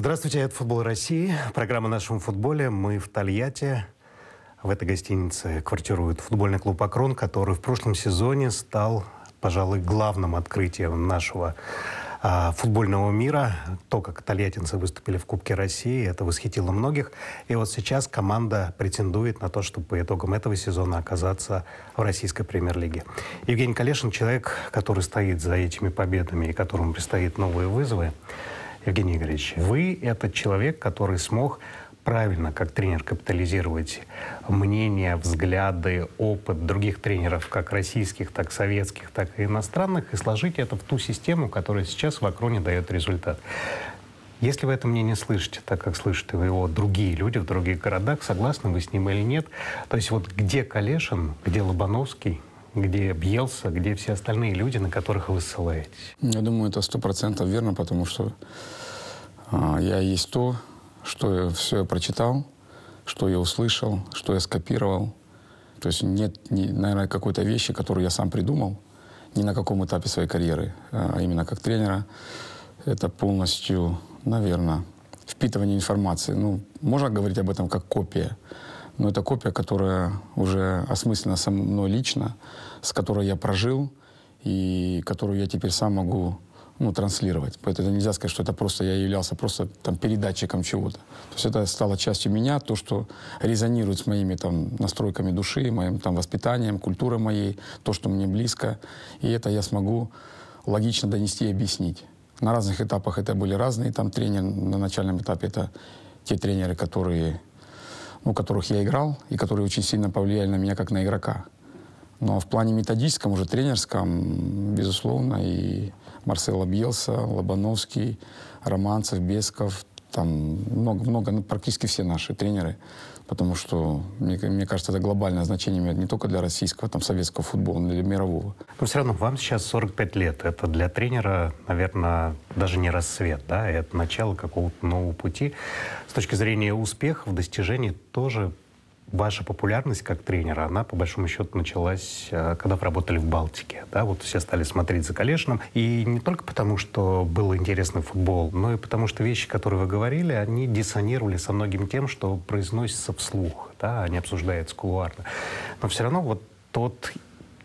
Здравствуйте, это «Футбол России». Программа о нашем футболе. Мы в Тольятти. В этой гостинице квартирует футбольный клуб «Акрон», который в прошлом сезоне стал, пожалуй, главным открытием нашего а, футбольного мира. То, как тольяттинцы выступили в Кубке России, это восхитило многих. И вот сейчас команда претендует на то, чтобы по итогам этого сезона оказаться в российской премьер-лиге. Евгений Калешин – человек, который стоит за этими победами и которому предстоит новые вызовы. Евгений Игоревич, вы – этот человек, который смог правильно, как тренер, капитализировать мнения, взгляды, опыт других тренеров, как российских, так советских, так и иностранных, и сложить это в ту систему, которая сейчас в Акроне дает результат. Если вы это мне не слышите, так как слышат его другие люди в других городах, согласны вы с ним или нет, то есть вот где Калешин, где Лобановский, где Бьелса, где все остальные люди, на которых вы ссылаетесь? Я думаю, это сто процентов верно, потому что а, я есть то, что я все прочитал, что я услышал, что я скопировал. То есть нет, не, наверное, какой-то вещи, которую я сам придумал, ни на каком этапе своей карьеры, а, а именно как тренера. Это полностью, наверное, впитывание информации. Ну, можно говорить об этом как копия, но это копия, которая уже осмыслена со мной лично, с которой я прожил и которую я теперь сам могу ну, транслировать. Поэтому нельзя сказать, что это просто я являлся просто там передатчиком чего-то. То есть это стало частью меня, то, что резонирует с моими там настройками души, моим там воспитанием, культурой моей, то, что мне близко. И это я смогу логично донести и объяснить. На разных этапах это были разные там тренеры. На начальном этапе это те тренеры, которые у которых я играл и которые очень сильно повлияли на меня как на игрока. Но в плане методическом, уже тренерском, безусловно, и Марсело Бьелса, Лобановский, Романцев, Бесков, там много-много, ну, практически все наши тренеры – потому что, мне, мне кажется, это глобальное значение имеет не только для российского, там, советского футбола, но и для мирового. Но все равно вам сейчас 45 лет. Это для тренера, наверное, даже не рассвет, да? Это начало какого-то нового пути. С точки зрения успехов, достижений тоже ваша популярность как тренера, она, по большому счету, началась, э, когда вы работали в Балтике. Да? Вот все стали смотреть за Калешиным. И не только потому, что был интересный футбол, но и потому, что вещи, которые вы говорили, они диссонировали со многим тем, что произносится вслух, да? А не обсуждается кулуарно. Но все равно вот тот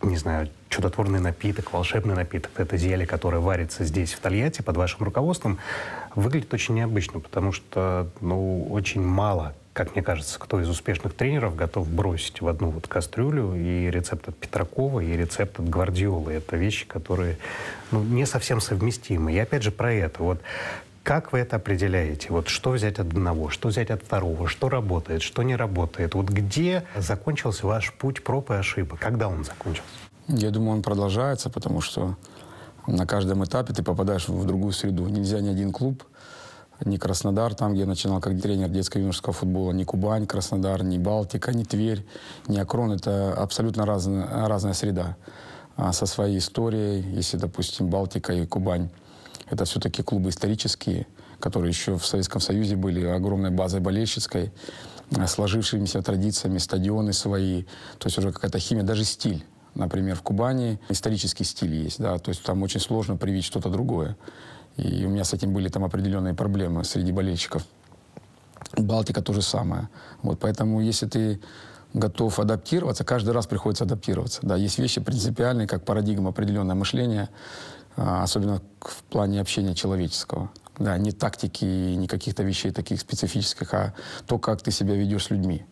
не знаю, чудотворный напиток, волшебный напиток, это зелье, которое варится здесь, в Тольятти, под вашим руководством, выглядит очень необычно, потому что, ну, очень мало как мне кажется, кто из успешных тренеров готов бросить в одну вот кастрюлю и рецепт от Петракова, и рецепт от Гвардиолы. Это вещи, которые ну, не совсем совместимы. И опять же про это. Вот как вы это определяете? Вот что взять от одного, что взять от второго, что работает, что не работает? Вот где закончился ваш путь проб и ошибок? Когда он закончился? Я думаю, он продолжается, потому что на каждом этапе ты попадаешь в другую среду. Нельзя ни один клуб – не Краснодар, там, где я начинал как тренер детско-юношеского футбола, не Кубань, Краснодар, не Балтика, не Тверь, не Акрон. Это абсолютно разная, разная среда а со своей историей. Если, допустим, Балтика и Кубань, это все-таки клубы исторические, которые еще в Советском Союзе были огромной базой болельщицкой, а, сложившимися традициями, стадионы свои, то есть уже какая-то химия, даже стиль. Например, в Кубани исторический стиль есть, да, то есть там очень сложно привить что-то другое. И у меня с этим были там определенные проблемы среди болельщиков. Балтика то же самое. Вот поэтому, если ты готов адаптироваться, каждый раз приходится адаптироваться. Да, есть вещи принципиальные, как парадигма, определенное мышление, а, особенно в плане общения человеческого. Да, не тактики, не каких-то вещей таких специфических, а то, как ты себя ведешь с людьми.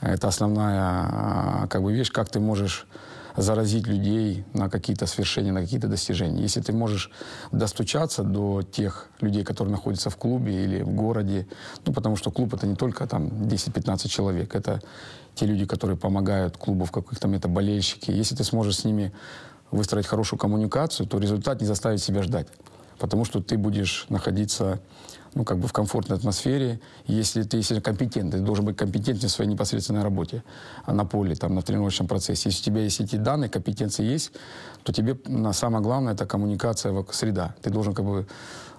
Это основная а, как бы, вещь, как ты можешь заразить людей на какие-то свершения, на какие-то достижения. Если ты можешь достучаться до тех людей, которые находятся в клубе или в городе, ну, потому что клуб — это не только там 10-15 человек, это те люди, которые помогают клубу в каких-то, это болельщики. Если ты сможешь с ними выстроить хорошую коммуникацию, то результат не заставит себя ждать потому что ты будешь находиться ну, как бы в комфортной атмосфере, если ты если компетентный, ты должен быть компетентен в своей непосредственной работе а на поле, там, на тренировочном процессе. Если у тебя есть эти данные, компетенции есть, то тебе на, самое главное – это коммуникация, среда. Ты должен как бы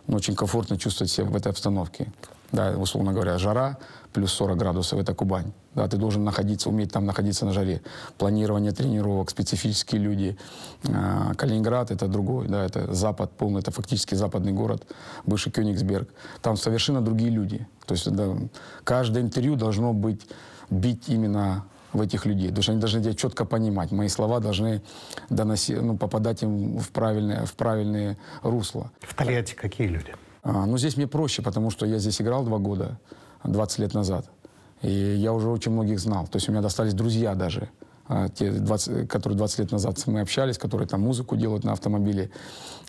ну, очень комфортно чувствовать себя в этой обстановке да, условно говоря, жара, плюс 40 градусов, это Кубань. Да, ты должен находиться, уметь там находиться на жаре. Планирование тренировок, специфические люди. А, Калининград — это другой, да, это запад полный, это фактически западный город, бывший Кёнигсберг. Там совершенно другие люди. То есть да, каждое интервью должно быть, бить именно в этих людей. Потому что они должны тебя четко понимать. Мои слова должны доносить, ну, попадать им в правильное, в правильное русло. В Тольятти какие люди? А, Но ну, здесь мне проще, потому что я здесь играл два года, 20 лет назад. И я уже очень многих знал. То есть у меня достались друзья даже, а, те 20, которые 20 лет назад мы общались, которые там музыку делают на автомобиле.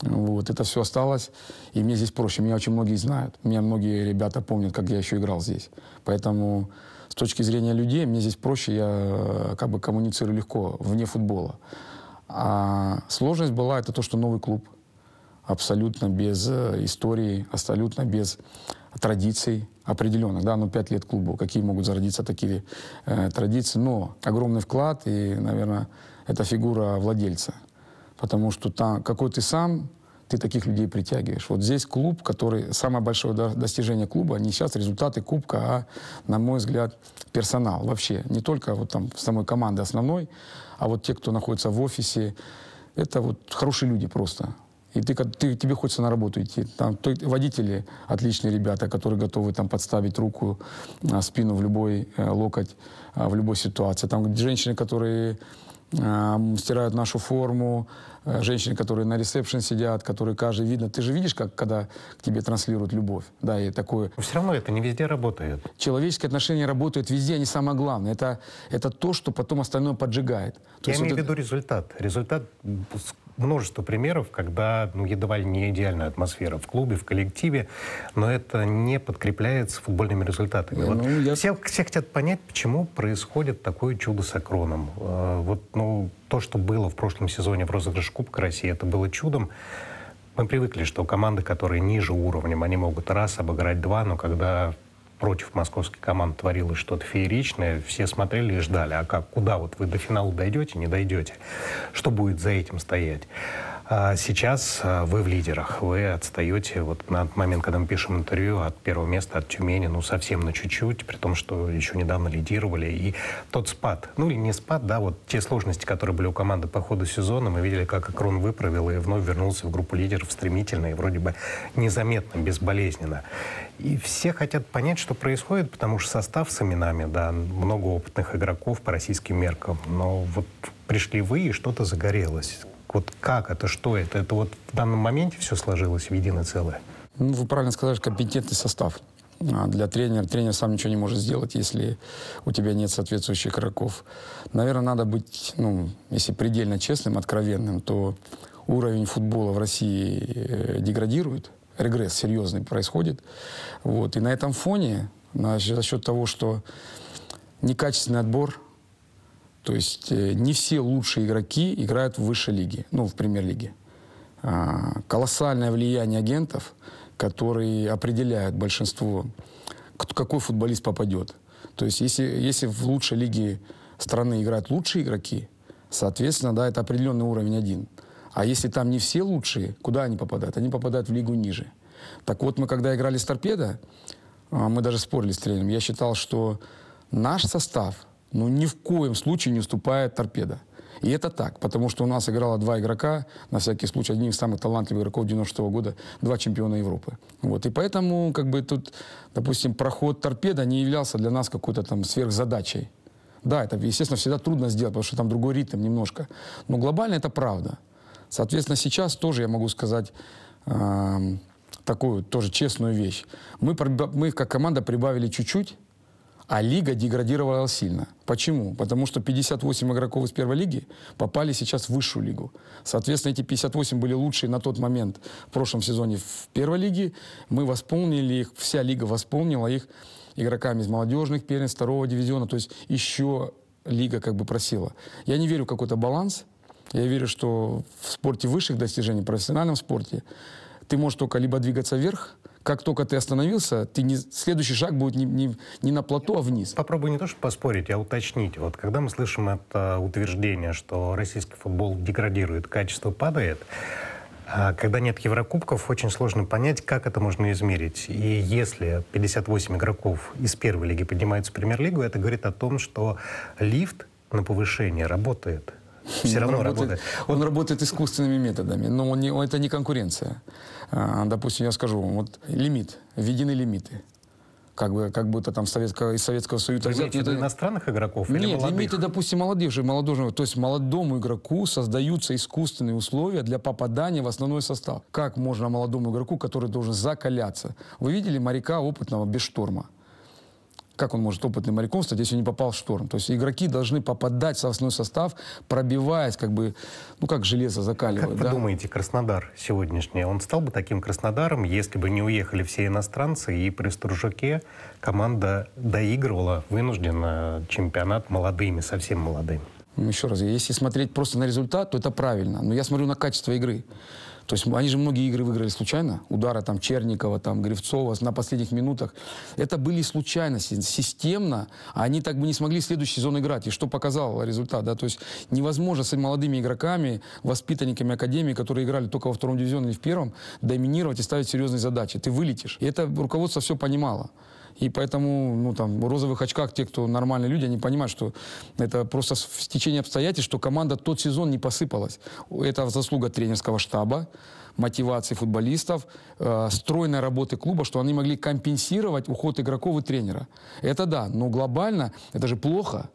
Вот, это все осталось. И мне здесь проще. Меня очень многие знают. Меня многие ребята помнят, как я еще играл здесь. Поэтому с точки зрения людей мне здесь проще. Я э, как бы коммуницирую легко, вне футбола. А сложность была это то, что новый клуб – абсолютно без э, истории, абсолютно без традиций определенных. Да, ну, пять лет клубу, какие могут зародиться такие э, традиции. Но огромный вклад и, наверное, это фигура владельца. Потому что там, какой ты сам, ты таких людей притягиваешь. Вот здесь клуб, который... Самое большое достижение клуба не сейчас результаты кубка, а, на мой взгляд, персонал вообще. Не только вот там самой команды основной, а вот те, кто находится в офисе. Это вот хорошие люди просто. И ты, ты, тебе хочется на работу идти. Там то, водители отличные ребята, которые готовы там подставить руку, а, спину в любой э, локоть, а, в любой ситуации. Там женщины, которые а, стирают нашу форму, э, женщины, которые на ресепшн сидят, которые каждый видно. Ты же видишь, как, когда к тебе транслируют любовь. Да, и такое. Но все равно это не везде работает. Человеческие отношения работают везде, они самое главное. Это, это то, что потом остальное поджигает. То Я есть имею вот в виду это... результат. Результат множество примеров, когда ну, едва ли не идеальная атмосфера в клубе, в коллективе, но это не подкрепляется футбольными результатами. Не, вот ну, я... все, все хотят понять, почему происходит такое чудо с Акроном. Э, вот, ну, то, что было в прошлом сезоне в розыгрыше Кубка России, это было чудом. Мы привыкли, что команды, которые ниже уровнем, они могут раз обыграть два, но когда против московской команды творилось что-то фееричное, все смотрели и ждали, а как, куда вот вы до финала дойдете, не дойдете, что будет за этим стоять. А сейчас а, вы в лидерах, вы отстаете вот на момент, когда мы пишем интервью, от первого места, от Тюмени, ну, совсем на чуть-чуть, при том, что еще недавно лидировали. И тот спад, ну, или не спад, да, вот те сложности, которые были у команды по ходу сезона, мы видели, как Акрон выправил и вновь вернулся в группу лидеров стремительно и вроде бы незаметно, безболезненно. И все хотят понять, что происходит, потому что состав с именами, да, много опытных игроков по российским меркам, но вот пришли вы, и что-то загорелось. Вот как это, что это? Это вот в данном моменте все сложилось в единое целое? Ну, вы правильно сказали, компетентный состав. А для тренера тренер сам ничего не может сделать, если у тебя нет соответствующих игроков. Наверное, надо быть, ну, если предельно честным, откровенным, то уровень футбола в России э, деградирует, регресс серьезный происходит. Вот. И на этом фоне, на, за счет того, что некачественный отбор – то есть э, не все лучшие игроки играют в высшей лиге, ну, в премьер-лиге. А, колоссальное влияние агентов, которые определяют большинство, какой футболист попадет. То есть если, если в лучшей лиге страны играют лучшие игроки, соответственно, да, это определенный уровень один. А если там не все лучшие, куда они попадают? Они попадают в лигу ниже. Так вот, мы когда играли с торпедо, а, мы даже спорили с тренером, я считал, что наш состав но ну, ни в коем случае не уступает торпеда. И это так, потому что у нас играло два игрока, на всякий случай, один из самых талантливых игроков 96 -го года, два чемпиона Европы. Вот. И поэтому, как бы тут, допустим, проход торпеда не являлся для нас какой-то там сверхзадачей. Да, это, естественно, всегда трудно сделать, потому что там другой ритм немножко. Но глобально это правда. Соответственно, сейчас тоже я могу сказать э, такую тоже честную вещь. Мы, мы как команда прибавили чуть-чуть, а лига деградировала сильно. Почему? Потому что 58 игроков из первой лиги попали сейчас в высшую лигу. Соответственно, эти 58 были лучшие на тот момент в прошлом сезоне в первой лиге. Мы восполнили их, вся лига восполнила их игроками из молодежных первенств, второго дивизиона. То есть еще лига как бы просила. Я не верю в какой-то баланс. Я верю, что в спорте высших достижений, в профессиональном спорте, ты можешь только либо двигаться вверх, как только ты остановился, ты не, следующий шаг будет не, не, не на плато, а вниз. Попробую не то, что поспорить, а уточнить. Вот когда мы слышим это утверждение, что российский футбол деградирует, качество падает, а когда нет Еврокубков, очень сложно понять, как это можно измерить. И если 58 игроков из первой лиги поднимаются в премьер-лигу, это говорит о том, что лифт на повышение работает. Все он равно работает. работает. Он вот. работает искусственными методами, но он не, он это не конкуренция. А, допустим, я скажу, вот лимит, введены лимиты как бы как будто там советского, из Советского Союза. Вы это... иностранных игроков Нет, или молодых? лимиты, допустим, молодежи, молодежного. То есть молодому игроку создаются искусственные условия для попадания в основной состав. Как можно молодому игроку, который должен закаляться? Вы видели моряка опытного без шторма? как он может опытным моряком стать, если не попал в шторм? То есть игроки должны попадать в основной состав, пробиваясь, как бы, ну как железо закаливают. Как да? вы думаете, Краснодар сегодняшний, он стал бы таким Краснодаром, если бы не уехали все иностранцы, и при Стружаке команда доигрывала вынужденно чемпионат молодыми, совсем молодыми? Еще раз, если смотреть просто на результат, то это правильно. Но я смотрю на качество игры. То есть они же многие игры выиграли случайно. Удары там Черникова, там Гривцова на последних минутах. Это были случайности. Системно они так бы не смогли следующий сезон играть. И что показал результат. Да? То есть невозможно с молодыми игроками, воспитанниками Академии, которые играли только во втором дивизионе или в первом, доминировать и ставить серьезные задачи. Ты вылетишь. И это руководство все понимало. И поэтому, ну, там, в розовых очках те, кто нормальные люди, они понимают, что это просто в течение обстоятельств, что команда тот сезон не посыпалась. Это заслуга тренерского штаба, мотивации футболистов, э, стройной работы клуба, что они могли компенсировать уход игроков и тренера. Это да, но глобально это же плохо.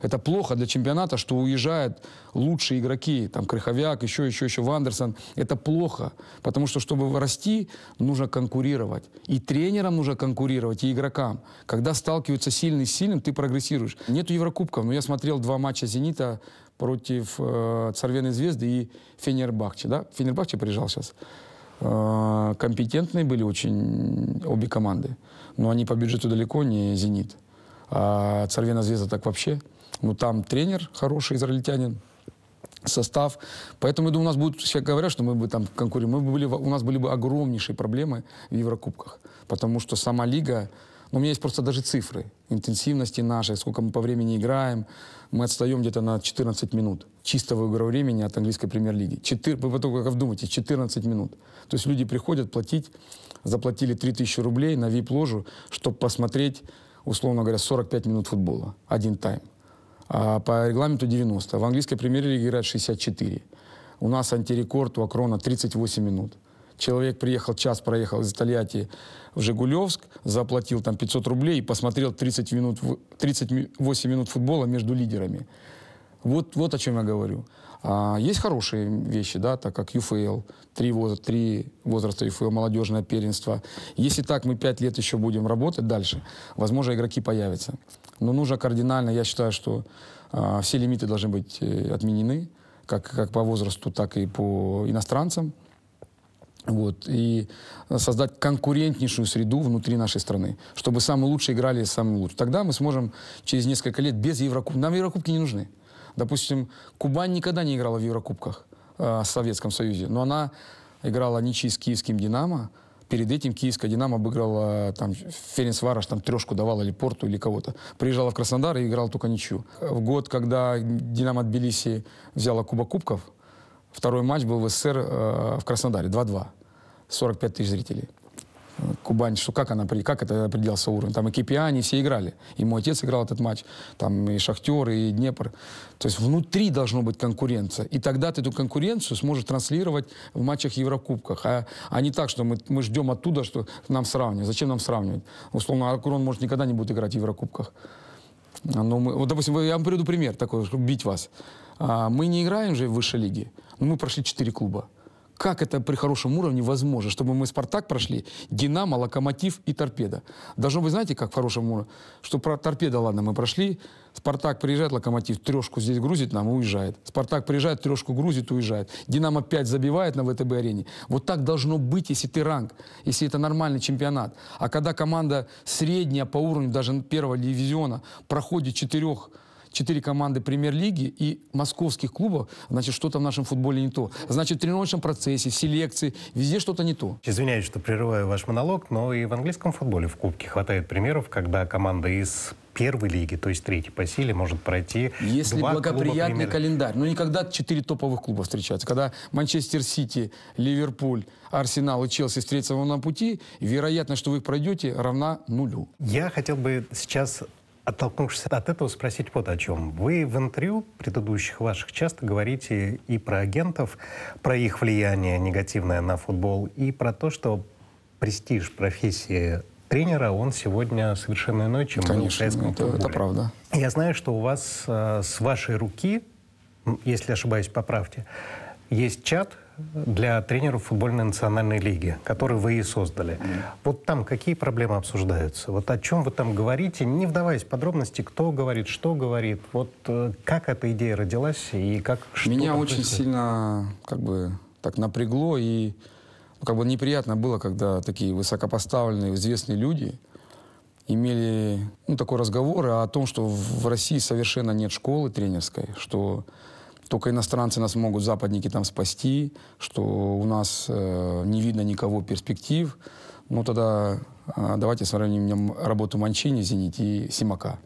Это плохо для чемпионата, что уезжают лучшие игроки, там Крыховяк, еще, еще, еще Вандерсон. Это плохо, потому что, чтобы расти, нужно конкурировать. И тренерам нужно конкурировать, и игрокам. Когда сталкиваются сильный с сильным, ты прогрессируешь. Нету Еврокубков, но я смотрел два матча «Зенита» против э, Царвенной Звезды и Фенербахче. Да? Фенербахче приезжал сейчас э, компетентные были очень обе команды, но они по бюджету далеко не «Зенит». А «Царвена Звезда» так вообще – ну, там тренер хороший, израильтянин, состав. Поэтому, я думаю, у нас будут, все говорят, что мы бы там конкурируем, мы бы были, у нас были бы огромнейшие проблемы в Еврокубках, потому что сама лига, ну, у меня есть просто даже цифры интенсивности нашей, сколько мы по времени играем. Мы отстаем где-то на 14 минут чистого игрового времени от английской премьер-лиги. Четыр... Вы потом как вдумайтесь, 14 минут. То есть люди приходят платить, заплатили 3000 рублей на VIP-ложу, чтобы посмотреть, условно говоря, 45 минут футбола. Один тайм а по регламенту 90. В английской премьер-лиге играет 64. У нас антирекорд у Акрона 38 минут. Человек приехал, час проехал из Тольятти в Жигулевск, заплатил там 500 рублей и посмотрел 30 минут, 38 минут футбола между лидерами. Вот, вот о чем я говорю. А, есть хорошие вещи, да, так как ЮФЛ, три, воз, три возраста ЮФЛ, молодежное первенство. Если так мы пять лет еще будем работать дальше, возможно, игроки появятся. Но нужно кардинально, я считаю, что э, все лимиты должны быть э, отменены, как, как по возрасту, так и по иностранцам. Вот, и создать конкурентнейшую среду внутри нашей страны, чтобы самые лучшие играли самые лучшие. Тогда мы сможем через несколько лет без Еврокубки... Нам Еврокубки не нужны. Допустим, Кубань никогда не играла в Еврокубках э, в Советском Союзе, но она играла ничьи с киевским «Динамо», Перед этим киевская «Динамо» обыграла, там, Ференс Вараш там трешку давала или Порту, или кого-то. Приезжала в Краснодар и играл только ничью. В год, когда «Динамо» Тбилиси взяла Кубок Кубков, второй матч был в СССР э, в Краснодаре, 2-2. 45 тысяч зрителей. Кубань, что как она, как это определялся уровень. Там и Кипиани все играли. И мой отец играл этот матч. Там и Шахтер, и Днепр. То есть внутри должна быть конкуренция. И тогда ты эту конкуренцию сможешь транслировать в матчах Еврокубках. А, а не так, что мы, мы ждем оттуда, что нам сравнивать. Зачем нам сравнивать? Условно, Акурон, может, никогда не будет играть в Еврокубках. А, но ну, мы, вот, допустим, я вам приведу пример такой, чтобы бить вас. А, мы не играем же в высшей лиге, но мы прошли четыре клуба. Как это при хорошем уровне возможно, чтобы мы «Спартак» прошли, «Динамо», «Локомотив» и «Торпеда». Должно быть, знаете, как в хорошем уровне, что про «Торпеда», ладно, мы прошли, «Спартак» приезжает, «Локомотив» трешку здесь грузит нам и уезжает. «Спартак» приезжает, трешку грузит и уезжает. «Динамо» 5 забивает на ВТБ-арене. Вот так должно быть, если ты ранг, если это нормальный чемпионат. А когда команда средняя по уровню даже первого дивизиона проходит четырех четыре команды премьер-лиги и московских клубов, значит, что-то в нашем футболе не то. Значит, в тренировочном процессе, в селекции, везде что-то не то. Извиняюсь, что прерываю ваш монолог, но и в английском футболе в Кубке хватает примеров, когда команда из первой лиги, то есть третьей по силе, может пройти Если два благоприятный клуба календарь. Но ну, никогда четыре топовых клуба встречаются. Когда Манчестер Сити, Ливерпуль, Арсенал и Челси встретятся вам на пути, вероятность, что вы их пройдете, равна нулю. Я хотел бы сейчас Оттолкнувшись от этого, спросить вот о чем. Вы в интервью предыдущих ваших часто говорите и про агентов, про их влияние негативное на футбол, и про то, что престиж профессии тренера, он сегодня совершенно иной, чем Конечно, был в советском это, футболе. это правда. Я знаю, что у вас э, с вашей руки, если ошибаюсь, поправьте, есть чат, для тренеров футбольной национальной лиги, который вы и создали. Mm. Вот там какие проблемы обсуждаются? Вот о чем вы там говорите, не вдаваясь в подробности, кто говорит, что говорит, вот э, как эта идея родилась и как что Меня очень сильно как бы так напрягло и ну, как бы неприятно было, когда такие высокопоставленные, известные люди имели ну, такой разговор о том, что в России совершенно нет школы тренерской, что только иностранцы нас могут, западники там спасти, что у нас э, не видно никого перспектив. Ну тогда э, давайте сравним работу Манчини, Зенит и Симака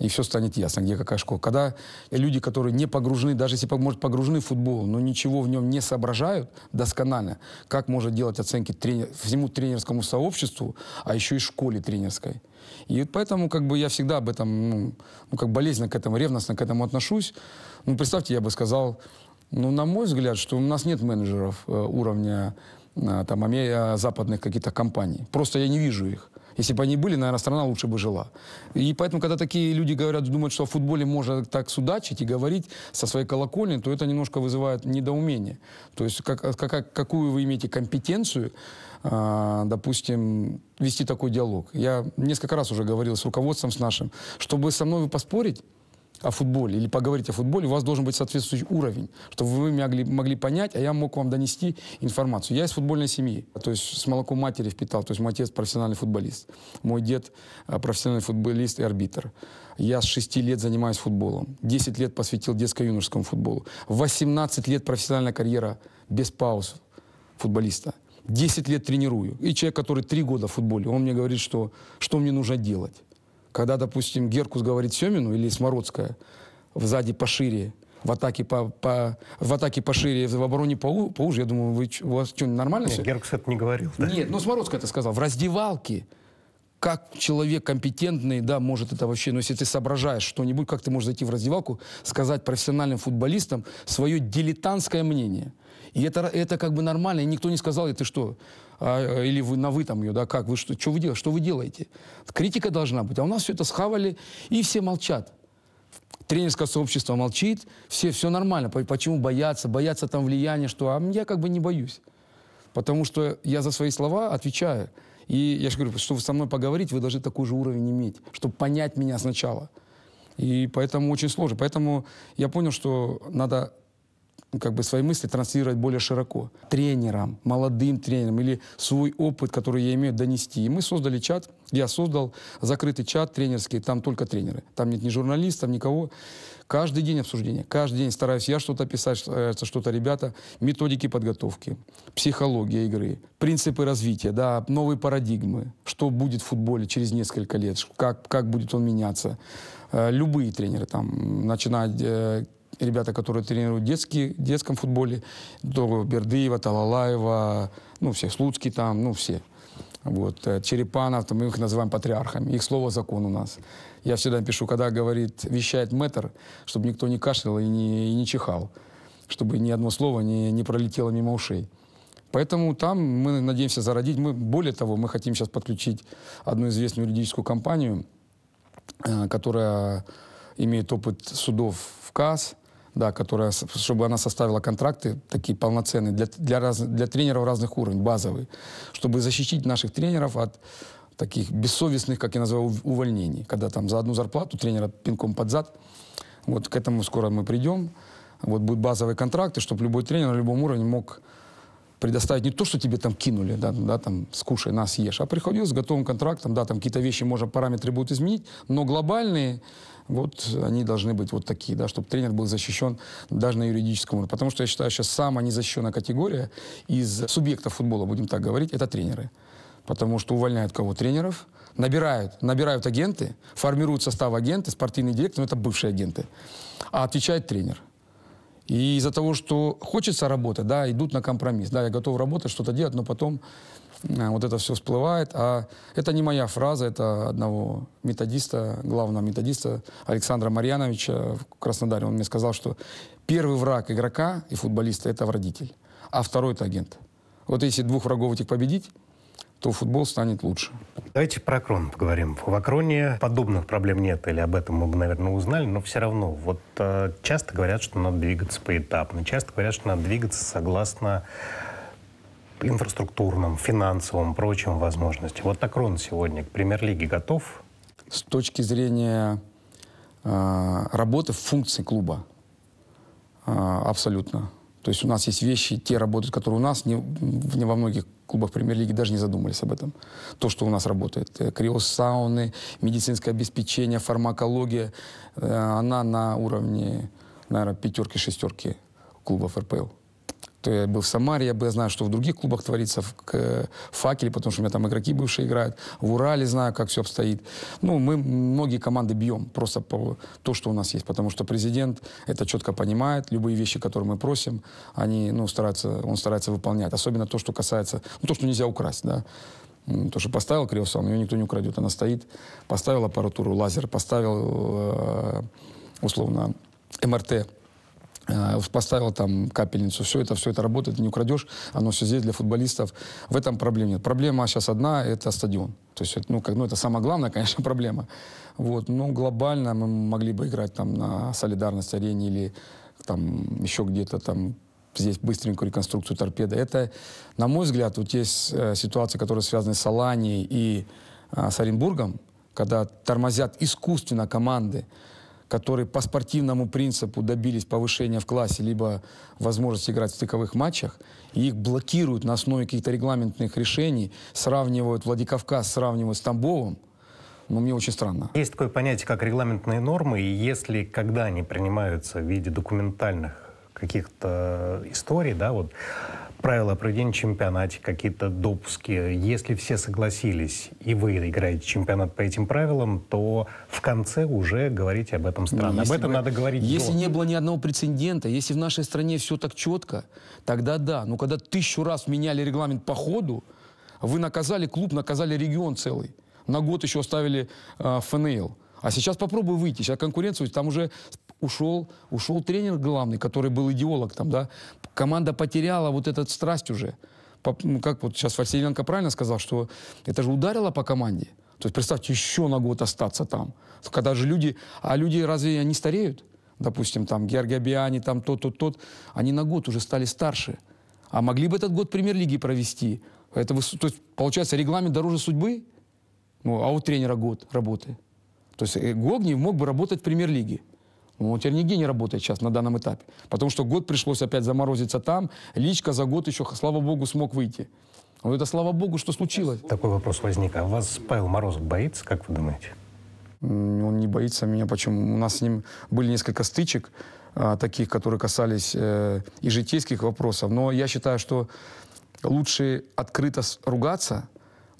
и все станет ясно, где какая школа. Когда люди, которые не погружены, даже если, может, погружены в футбол, но ничего в нем не соображают досконально, как может делать оценки тренер, всему тренерскому сообществу, а еще и школе тренерской. И поэтому как бы я всегда об этом, ну, ну как болезненно к этому, ревностно к этому отношусь. Ну, представьте, я бы сказал, ну, на мой взгляд, что у нас нет менеджеров э, уровня э, там, западных каких-то компаний. Просто я не вижу их. Если бы они были, наверное, страна лучше бы жила. И поэтому, когда такие люди говорят, думают, что о футболе можно так судачить и говорить со своей колокольни, то это немножко вызывает недоумение. То есть как, как, какую вы имеете компетенцию, а, допустим, вести такой диалог. Я несколько раз уже говорил с руководством с нашим, чтобы со мной вы поспорить, о футболе или поговорить о футболе, у вас должен быть соответствующий уровень, чтобы вы могли, могли понять, а я мог вам донести информацию. Я из футбольной семьи, то есть с молоком матери впитал, то есть мой отец профессиональный футболист, мой дед э, профессиональный футболист и арбитр. Я с 6 лет занимаюсь футболом, 10 лет посвятил детско-юношескому футболу, 18 лет профессиональная карьера без пауз футболиста. 10 лет тренирую. И человек, который 3 года в футболе, он мне говорит, что, что мне нужно делать. Когда, допустим, Геркус говорит Семину или Смородская, сзади пошире, в атаке по, по в атаке пошире, в обороне по, поуже. Я думаю, вы, у вас что, нормально Нет, все? Геркс это не говорил, да? Нет, ну Смородская это сказал. В раздевалке как человек компетентный, да, может это вообще, но ну, если ты соображаешь что-нибудь, как ты можешь зайти в раздевалку, сказать профессиональным футболистам свое дилетантское мнение. И это, это как бы нормально, и никто не сказал, и ты что, а, э, или вы на вы там ее, да, как вы, что, что вы делаете, что вы делаете. Критика должна быть. А у нас все это схавали, и все молчат. Тренерское сообщество молчит, все, все нормально. Почему боятся? Боятся там влияния, что а я как бы не боюсь. Потому что я за свои слова отвечаю. И я же говорю, чтобы со мной поговорить, вы должны такой же уровень иметь, чтобы понять меня сначала. И поэтому очень сложно. Поэтому я понял, что надо ну, как бы свои мысли транслировать более широко. Тренерам, молодым тренерам или свой опыт, который я имею, донести. И мы создали чат, я создал закрытый чат тренерский, там только тренеры. Там нет ни журналистов, никого. Каждый день обсуждение, каждый день стараюсь я что-то писать, э, что-то ребята. Методики подготовки, психология игры, принципы развития, да, новые парадигмы, что будет в футболе через несколько лет, как, как будет он меняться. Э, любые тренеры, там, начинать э, ребята, которые тренируют детский в детском футболе, то Бердыева, Талалаева, ну все, Слуцкий там, ну все. Вот, э, Черепанов, мы их называем патриархами, их слово закон у нас. Я всегда пишу, когда говорит, вещает мэтр, чтобы никто не кашлял и не, и не чихал, чтобы ни одно слово не, не пролетело мимо ушей. Поэтому там мы надеемся зародить. Мы, более того, мы хотим сейчас подключить одну известную юридическую компанию, э, которая имеет опыт судов в Каз да, которая, чтобы она составила контракты такие полноценные для, для, раз, для тренеров разных уровней, базовые, чтобы защитить наших тренеров от таких бессовестных, как я называю, увольнений, когда там за одну зарплату тренера пинком под зад. Вот к этому скоро мы придем. Вот будут базовые контракты, чтобы любой тренер на любом уровне мог предоставить не то, что тебе там кинули, да, да там, скушай, нас ешь, а приходилось с готовым контрактом, да, там какие-то вещи, можно, параметры будут изменить, но глобальные, вот они должны быть вот такие, да, чтобы тренер был защищен даже на юридическом уровне. Потому что я считаю, сейчас самая незащищенная категория из субъектов футбола, будем так говорить, это тренеры. Потому что увольняют кого? Тренеров, набирают, набирают агенты, формируют состав агенты, спортивный директоры, но ну, это бывшие агенты. А отвечает тренер – и из-за того, что хочется работать, да, идут на компромисс. Да, я готов работать, что-то делать, но потом а, вот это все всплывает. А это не моя фраза, это одного методиста, главного методиста Александра Марьяновича в Краснодаре. Он мне сказал, что первый враг игрока и футболиста – это родитель, а второй – это агент. Вот если двух врагов этих победить, то футбол станет лучше. Давайте про Акрон поговорим. В Акроне подобных проблем нет, или об этом мы бы, наверное, узнали, но все равно. Вот э, часто говорят, что надо двигаться поэтапно, часто говорят, что надо двигаться согласно инфраструктурным, финансовым, прочим возможностям. Вот Акрон сегодня к премьер-лиге готов? С точки зрения э, работы, функции клуба, э, абсолютно. То есть у нас есть вещи, те работают, которые у нас, не, не во многих клубах премьер-лиги даже не задумались об этом. То, что у нас работает. Э, Криосауны, медицинское обеспечение, фармакология, э, она на уровне, наверное, пятерки-шестерки клубов РПЛ то я был в Самаре, я, бы знаю, что в других клубах творится, в к, Факеле, потому что у меня там игроки бывшие играют, в Урале знаю, как все обстоит. Ну, мы многие команды бьем просто по то, что у нас есть, потому что президент это четко понимает, любые вещи, которые мы просим, они, ну, стараются, он старается выполнять, особенно то, что касается, ну, то, что нельзя украсть, да. То, что поставил Криосан, ее никто не украдет. Она стоит, поставил аппаратуру, лазер, поставил, э, условно, МРТ, Э, поставил там капельницу, все это, все это работает, не украдешь, оно все здесь для футболистов. В этом проблем нет. Проблема сейчас одна, это стадион. То есть, ну, как, ну, это самая главная, конечно, проблема. Вот, но глобально мы могли бы играть там на солидарность арене или там еще где-то там здесь быстренькую реконструкцию торпеды. Это, на мой взгляд, вот есть э, ситуации, которые связаны с Аланией и э, с Оренбургом, когда тормозят искусственно команды, которые по спортивному принципу добились повышения в классе, либо возможности играть в стыковых матчах, и их блокируют на основе каких-то регламентных решений, сравнивают Владикавказ, сравнивают с Тамбовым, но ну, мне очень странно. Есть такое понятие, как регламентные нормы, и если когда они принимаются в виде документальных каких-то историй, да, вот правила проведения чемпионата, какие-то допуски. Если все согласились, и вы играете чемпионат по этим правилам, то в конце уже говорите об этом стране. Об этом бы, надо говорить Если до. не было ни одного прецедента, если в нашей стране все так четко, тогда да. Но когда тысячу раз меняли регламент по ходу, вы наказали клуб, наказали регион целый. На год еще оставили э, ФНЛ. А сейчас попробуй выйти, сейчас конкуренцию, там уже ушел, ушел тренер главный, который был идеолог там, да, Команда потеряла вот этот страсть уже. Ну, как вот сейчас Василенко правильно сказал, что это же ударило по команде. То есть представьте, еще на год остаться там. Когда же люди... А люди разве они стареют? Допустим, там Биани там тот, тот, тот. Они на год уже стали старше. А могли бы этот год премьер-лиги провести. Это, то есть, получается, регламент дороже судьбы? Ну, а у тренера год работы. То есть э, Гогнев мог бы работать в премьер-лиге. Ну, он теперь нигде не работает сейчас на данном этапе. Потому что год пришлось опять заморозиться там. Личка за год еще, слава богу, смог выйти. Вот это слава богу, что случилось. Такой вопрос возник. А вас Павел Морозов боится, как вы думаете? Он не боится меня. Почему? У нас с ним были несколько стычек, а, таких, которые касались э, и житейских вопросов. Но я считаю, что лучше открыто ругаться,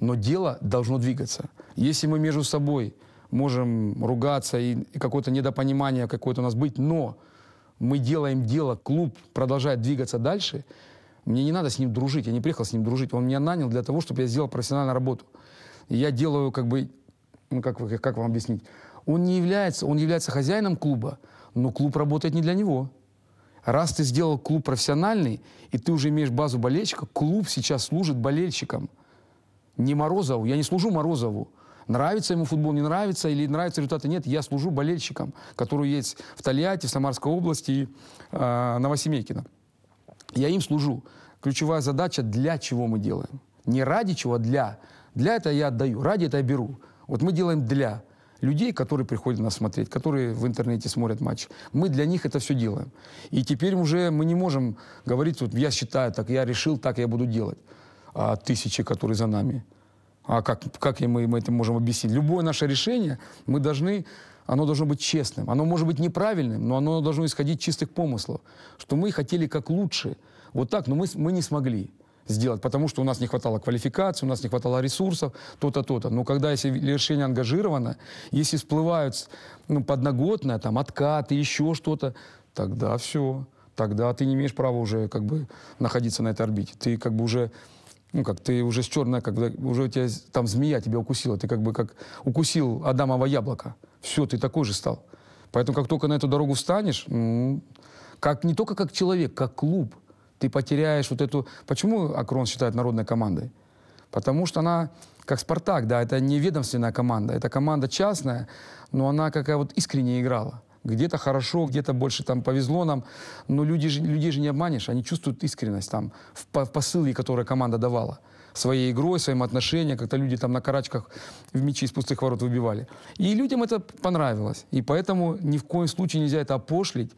но дело должно двигаться. Если мы между собой можем ругаться и, какое-то недопонимание какое-то у нас быть, но мы делаем дело, клуб продолжает двигаться дальше, мне не надо с ним дружить, я не приехал с ним дружить, он меня нанял для того, чтобы я сделал профессиональную работу. И я делаю как бы, ну как, как вам объяснить, он не является, он является хозяином клуба, но клуб работает не для него. Раз ты сделал клуб профессиональный, и ты уже имеешь базу болельщиков, клуб сейчас служит болельщикам. Не Морозову, я не служу Морозову. Нравится ему футбол, не нравится, или нравятся результаты, нет. Я служу болельщикам, которые есть в Тольятти, в Самарской области и э, Новосемейкино. Я им служу. Ключевая задача, для чего мы делаем. Не ради чего, а для. Для это я отдаю, ради это я беру. Вот мы делаем для людей, которые приходят нас смотреть, которые в интернете смотрят матч. Мы для них это все делаем. И теперь уже мы не можем говорить, вот я считаю так, я решил так, я буду делать. А тысячи, которые за нами – а как, как мы, мы это можем объяснить? Любое наше решение мы должны, оно должно быть честным. Оно может быть неправильным, но оно должно исходить чистых помыслов. Что мы хотели как лучше. Вот так, но мы, мы не смогли сделать, потому что у нас не хватало квалификации, у нас не хватало ресурсов, то-то, то-то. Но когда если решение ангажировано, если всплывают ну, подноготное, там, откаты, еще что-то, тогда все тогда ты не имеешь права уже как бы находиться на этой орбите. Ты как бы уже ну как, ты уже с черной, когда уже у тебя там змея тебя укусила, ты как бы как укусил Адамово яблоко. Все, ты такой же стал. Поэтому как только на эту дорогу встанешь, как, не только как человек, как клуб, ты потеряешь вот эту... Почему Акрон считает народной командой? Потому что она, как «Спартак», да, это не ведомственная команда, это команда частная, но она какая вот искренне играла где-то хорошо, где-то больше там повезло нам, но люди же, людей же не обманешь, они чувствуют искренность там в, в посыле, которую команда давала своей игрой, своим отношением, как-то люди там на карачках в мячи из пустых ворот выбивали. И людям это понравилось. И поэтому ни в коем случае нельзя это опошлить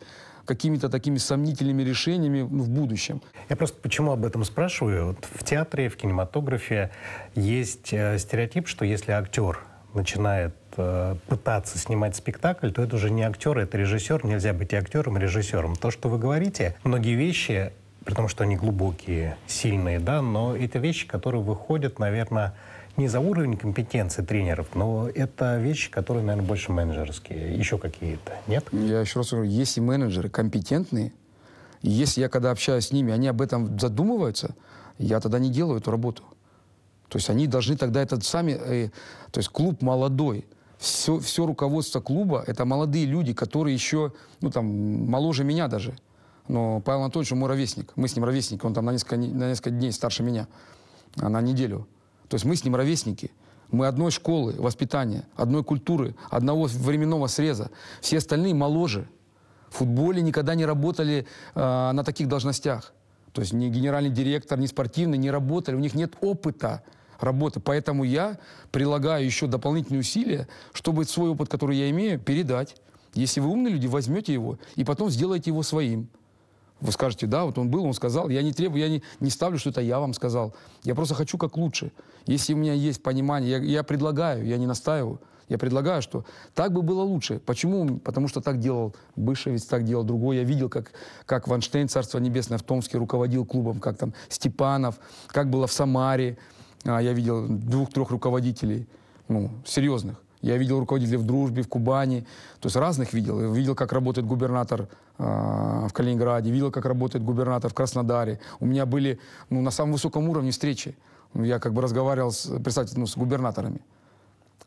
какими-то такими сомнительными решениями в будущем. Я просто почему об этом спрашиваю? Вот в театре, в кинематографе есть э, стереотип, что если актер начинает Э, пытаться снимать спектакль, то это уже не актер, это режиссер. Нельзя быть и актером, и режиссером. То, что вы говорите, многие вещи, при том, что они глубокие, сильные, да, но это вещи, которые выходят, наверное, не за уровень компетенции тренеров, но это вещи, которые, наверное, больше менеджерские, еще какие-то, нет? Я еще раз говорю, если менеджеры компетентные, если я когда общаюсь с ними, они об этом задумываются, я тогда не делаю эту работу. То есть они должны тогда этот сами... Э, то есть клуб молодой, все, все руководство клуба – это молодые люди, которые еще, ну там, моложе меня даже. Но Павел Анатольевич мой ровесник, мы с ним ровесники, он там на несколько, на несколько дней старше меня, а на неделю. То есть мы с ним ровесники. Мы одной школы воспитания, одной культуры, одного временного среза. Все остальные моложе. В футболе никогда не работали э, на таких должностях. То есть ни генеральный директор, ни спортивный не работали. У них нет опыта работы. Поэтому я прилагаю еще дополнительные усилия, чтобы свой опыт, который я имею, передать. Если вы умные люди, возьмете его и потом сделаете его своим. Вы скажете, да, вот он был, он сказал. Я не требую, я не, не ставлю, что это я вам сказал. Я просто хочу как лучше. Если у меня есть понимание, я, я предлагаю, я не настаиваю. Я предлагаю, что так бы было лучше. Почему? Потому что так делал Бышевец, так делал другой. Я видел, как, как Ванштейн, Царство Небесное, в Томске руководил клубом, как там Степанов, как было в Самаре, а, я видел двух-трех руководителей, ну, серьезных. Я видел руководителей в Дружбе, в Кубани, то есть разных видел. видел, как работает губернатор э, в Калининграде, видел, как работает губернатор в Краснодаре. У меня были ну, на самом высоком уровне встречи. Ну, я как бы разговаривал с, представьте, ну, с губернаторами.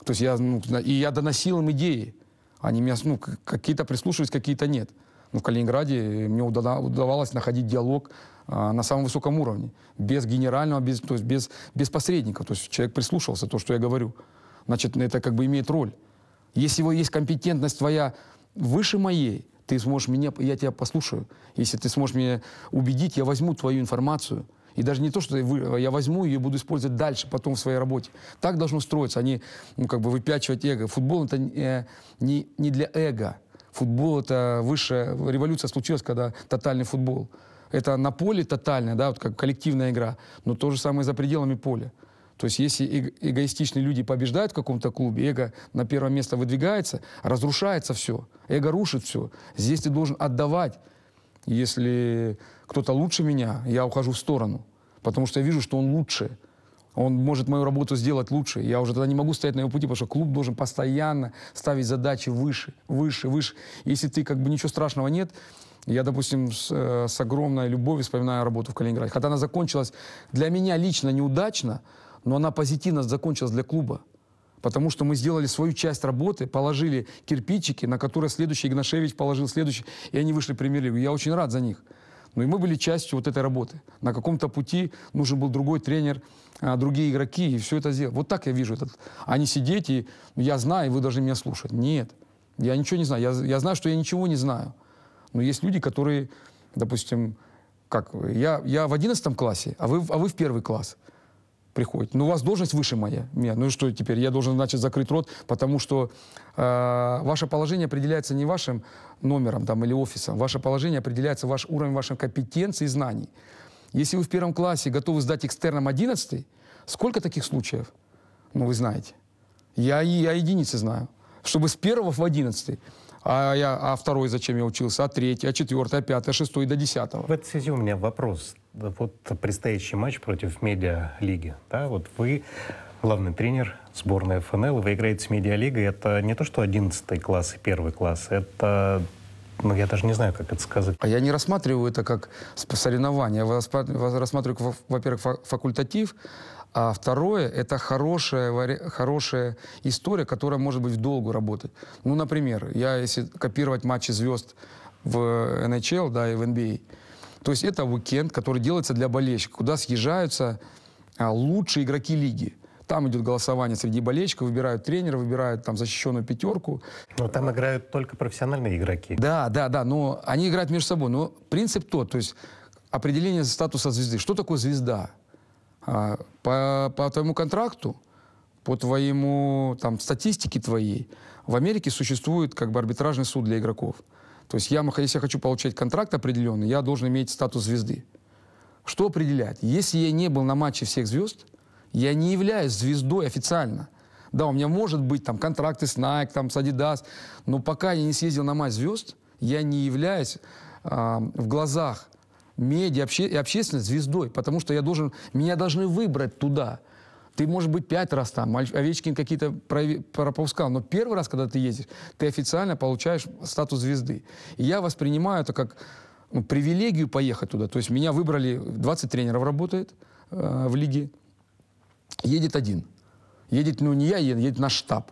То есть я, ну, и я доносил им идеи. Они меня, ну, какие-то прислушивались, какие-то нет в Калининграде мне удавалось находить диалог а, на самом высоком уровне, без генерального, без, то есть без, без посредников. То есть человек прислушивался, то, что я говорю. Значит, это как бы имеет роль. Если его есть компетентность твоя выше моей, ты сможешь меня, я тебя послушаю. Если ты сможешь меня убедить, я возьму твою информацию. И даже не то, что я возьму ее и буду использовать дальше, потом в своей работе. Так должно строиться, а не ну, как бы выпячивать эго. Футбол это э, не, не для эго футбол — это высшая революция случилась, когда тотальный футбол. Это на поле тотальная, да, вот как коллективная игра, но то же самое за пределами поля. То есть если эгоистичные люди побеждают в каком-то клубе, эго на первое место выдвигается, разрушается все, эго рушит все. Здесь ты должен отдавать. Если кто-то лучше меня, я ухожу в сторону, потому что я вижу, что он лучше. Он может мою работу сделать лучше. Я уже тогда не могу стоять на его пути, потому что клуб должен постоянно ставить задачи выше, выше, выше. Если ты как бы ничего страшного нет, я, допустим, с, э, с огромной любовью вспоминаю работу в Калининграде. Хотя она закончилась для меня лично неудачно, но она позитивно закончилась для клуба. Потому что мы сделали свою часть работы, положили кирпичики, на которые следующий Игнашевич положил следующий, и они вышли премьер-лигу. Я очень рад за них. Ну и мы были частью вот этой работы. На каком-то пути нужен был другой тренер, а, другие игроки, и все это сделать. Вот так я вижу этот. А не сидеть и «Ну, я знаю, и вы должны меня слушать. Нет. Я ничего не знаю. Я, я знаю, что я ничего не знаю. Но есть люди, которые, допустим, как я, я в одиннадцатом классе, а вы, а вы в первый класс приходит. но «Ну, у вас должность выше моя. Меня. Ну и что теперь? Я должен, значит, закрыть рот, потому что э, ваше положение определяется не вашим номером там, или офисом. Ваше положение определяется ваш уровень ваших компетенций и знаний. Если вы в первом классе готовы сдать экстерном 11, сколько таких случаев? Ну, вы знаете. Я, я единицы знаю. Чтобы с первого в одиннадцатый. А, я, а второй зачем я учился? А третий, а четвертый, а пятый, а шестой до десятого. В этой связи у меня вопрос вот предстоящий матч против медиалиги. Да, вот вы главный тренер сборной ФНЛ, вы играете с медиалигой. Это не то, что 11 класс и 1 класс, это ну, я даже не знаю, как это сказать. А я не рассматриваю это как соревнование. Я рассматриваю, во-первых, факультатив, а второе – это хорошая, хорошая история, которая может быть в долгу работать. Ну, например, я если копировать матчи звезд в NHL, да, и в NBA – а, то есть это уикенд, который делается для болельщиков, куда съезжаются а, лучшие игроки лиги. Там идет голосование среди болельщиков, выбирают тренера, выбирают там защищенную пятерку. Но там играют только профессиональные игроки. Да, да, да, но они играют между собой. Но принцип тот, то есть определение статуса звезды. Что такое звезда? А, по, по твоему контракту, по твоему там, статистике твоей, в Америке существует как бы арбитражный суд для игроков. То есть я, если я хочу получать контракт определенный, я должен иметь статус звезды. Что определяет? Если я не был на матче всех звезд, я не являюсь звездой официально. Да, у меня может быть там контракты с Nike, там, с Adidas, но пока я не съездил на матч звезд, я не являюсь э, в глазах медиа обще, и общественной звездой, потому что я должен, меня должны выбрать туда. Ты, может быть, пять раз там, Овечкин какие-то пропускал, но первый раз, когда ты ездишь, ты официально получаешь статус звезды. И я воспринимаю это как ну, привилегию поехать туда. То есть меня выбрали, 20 тренеров работает э, в лиге, едет один. Едет, ну, не я, едет наш штаб.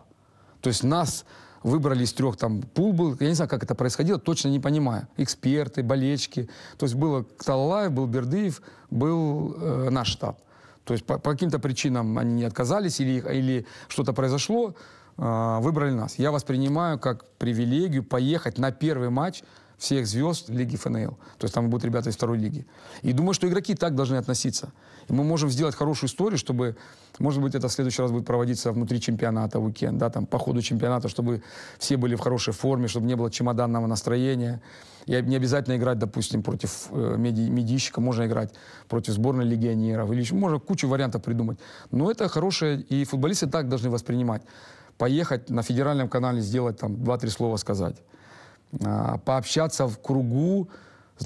То есть нас выбрали из трех, там, пул был, я не знаю, как это происходило, точно не понимаю. Эксперты, болельщики. То есть было Талалаев, был Бердыев, был э, наш штаб. То есть по, по каким-то причинам они не отказались или, или что-то произошло, э, выбрали нас. Я воспринимаю как привилегию поехать на первый матч всех звезд Лиги ФНЛ. То есть там будут ребята из второй лиги. И думаю, что игроки так должны относиться. И мы можем сделать хорошую историю, чтобы, может быть, это в следующий раз будет проводиться внутри чемпионата уикенд, да, там по ходу чемпионата, чтобы все были в хорошей форме, чтобы не было чемоданного настроения. И не обязательно играть, допустим, против э, меди, медийщика, можно играть против сборной легионеров, или еще можно кучу вариантов придумать. Но это хорошее, и футболисты так должны воспринимать. Поехать на федеральном канале, сделать там два-три слова сказать. А, пообщаться в кругу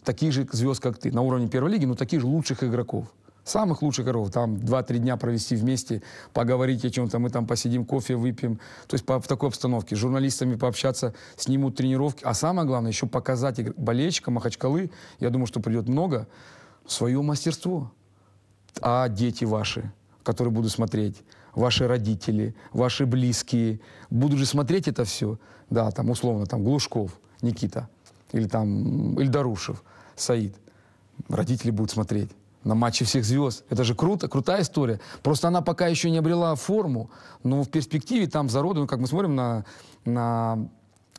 таких же звезд, как ты, на уровне первой лиги, но таких же лучших игроков. Самых лучших игроков. Там 2-3 дня провести вместе, поговорить о чем-то, мы там посидим, кофе выпьем. То есть по, в такой обстановке. С журналистами пообщаться, снимут тренировки. А самое главное, еще показать болельщикам Махачкалы, я думаю, что придет много, свое мастерство. А дети ваши, которые будут смотреть, ваши родители, ваши близкие, будут же смотреть это все. Да, там условно, там Глушков – Никита, или там Ильдарушев, Саид. Родители будут смотреть на матче всех звезд. Это же круто, крутая история. Просто она пока еще не обрела форму, но в перспективе там за как мы смотрим на, на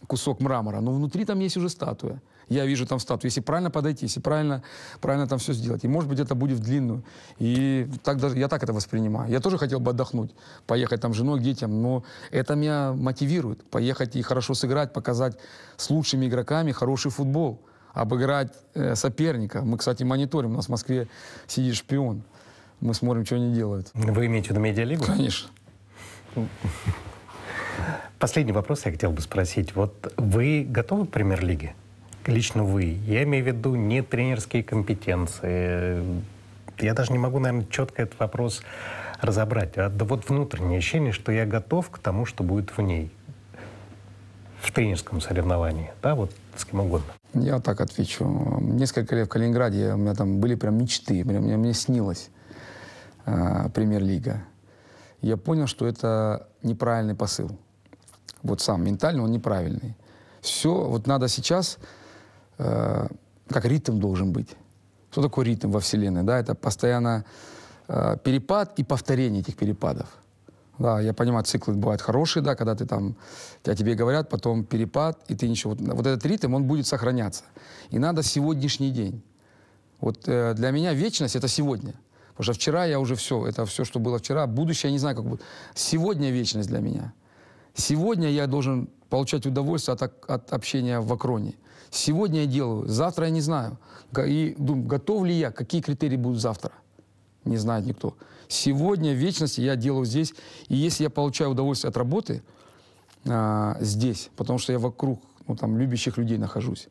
кусок мрамора, но внутри там есть уже статуя я вижу там статую. Если правильно подойти, если правильно, правильно там все сделать. И может быть это будет в длинную. И так даже, я так это воспринимаю. Я тоже хотел бы отдохнуть, поехать там с женой, детям, но это меня мотивирует. Поехать и хорошо сыграть, показать с лучшими игроками хороший футбол обыграть э, соперника. Мы, кстати, мониторим. У нас в Москве сидит шпион. Мы смотрим, что они делают. Вы имеете в виду медиалигу? Конечно. Последний вопрос я хотел бы спросить. Вот вы готовы к премьер-лиге? лично вы, я имею в виду не тренерские компетенции. Я даже не могу, наверное, четко этот вопрос разобрать. А да вот внутреннее ощущение, что я готов к тому, что будет в ней в тренерском соревновании, да, вот с кем угодно. Я так отвечу. Несколько лет в Калининграде у меня там были прям мечты, прям мне, мне снилось э, премьер-лига. Я понял, что это неправильный посыл. Вот сам ментально он неправильный. Все, вот надо сейчас Э, как ритм должен быть. Что такое ритм во Вселенной? Да, это постоянно э, перепад и повторение этих перепадов. Да, я понимаю, циклы бывают хорошие, да, когда ты там, о тебе говорят, потом перепад, и ты ничего... Вот этот ритм, он будет сохраняться. И надо сегодняшний день. Вот э, для меня вечность — это сегодня. Потому что вчера я уже все, это все, что было вчера, будущее, я не знаю, как будет. Сегодня вечность для меня. Сегодня я должен получать удовольствие от, от общения в Акроне. Сегодня я делаю, завтра я не знаю. И думаю, готов ли я, какие критерии будут завтра. Не знает никто. Сегодня, в вечности я делаю здесь. И если я получаю удовольствие от работы а, здесь, потому что я вокруг ну, там, любящих людей нахожусь.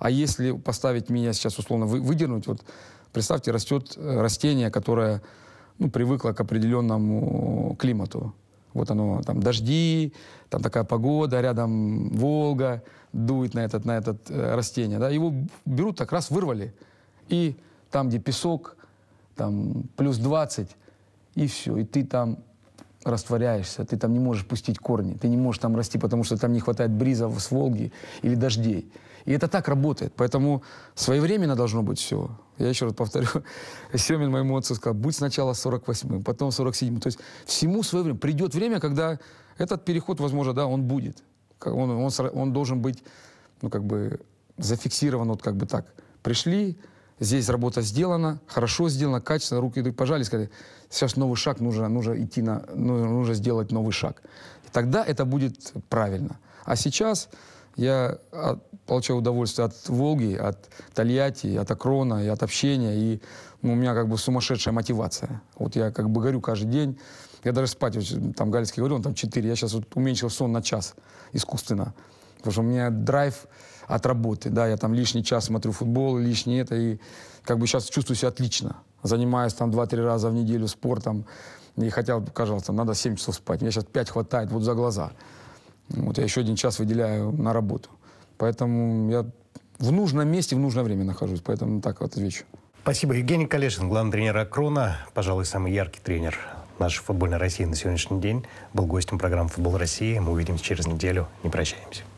А если поставить меня сейчас условно, вы, выдернуть, вот представьте, растет э, растение, которое ну, привыкло к определенному климату. Вот оно, там дожди, там такая погода, рядом Волга дует на этот, на этот э, растение. Да, его берут, так раз вырвали. И там, где песок, там плюс 20, и все. И ты там растворяешься, ты там не можешь пустить корни, ты не можешь там расти, потому что там не хватает бризов с Волги или дождей. И это так работает. Поэтому своевременно должно быть все. Я еще раз повторю, Семин моему отцу сказал, будь сначала 48-м, потом 47-м. То есть всему свое время. Придет время, когда этот переход, возможно, да, он будет. Он, он, он должен быть, ну, как бы, зафиксирован вот как бы так. Пришли, здесь работа сделана, хорошо сделана, качественно, руки пожали, сказали, сейчас новый шаг, нужно, нужно идти на, нужно, нужно сделать новый шаг. И тогда это будет правильно. А сейчас я получаю удовольствие от Волги, от Тольятти, от Акрона и от общения. И ну, у меня как бы сумасшедшая мотивация. Вот я как бы горю каждый день. Я даже спать, там Галицкий говорил, он там 4. Я сейчас вот уменьшил сон на час искусственно. Потому что у меня драйв от работы. Да, я там лишний час смотрю футбол, лишний это. И как бы сейчас чувствую себя отлично. Занимаюсь там 2-3 раза в неделю спортом. И хотя, пожалуйста, надо 7 часов спать. Мне сейчас 5 хватает вот за глаза. Вот я еще один час выделяю на работу. Поэтому я в нужном месте, в нужное время нахожусь. Поэтому так вот отвечу. Спасибо. Евгений Калешин, главный тренер Акрона, пожалуй, самый яркий тренер нашей футбольной России на сегодняшний день, был гостем программы «Футбол России». Мы увидимся через неделю. Не прощаемся.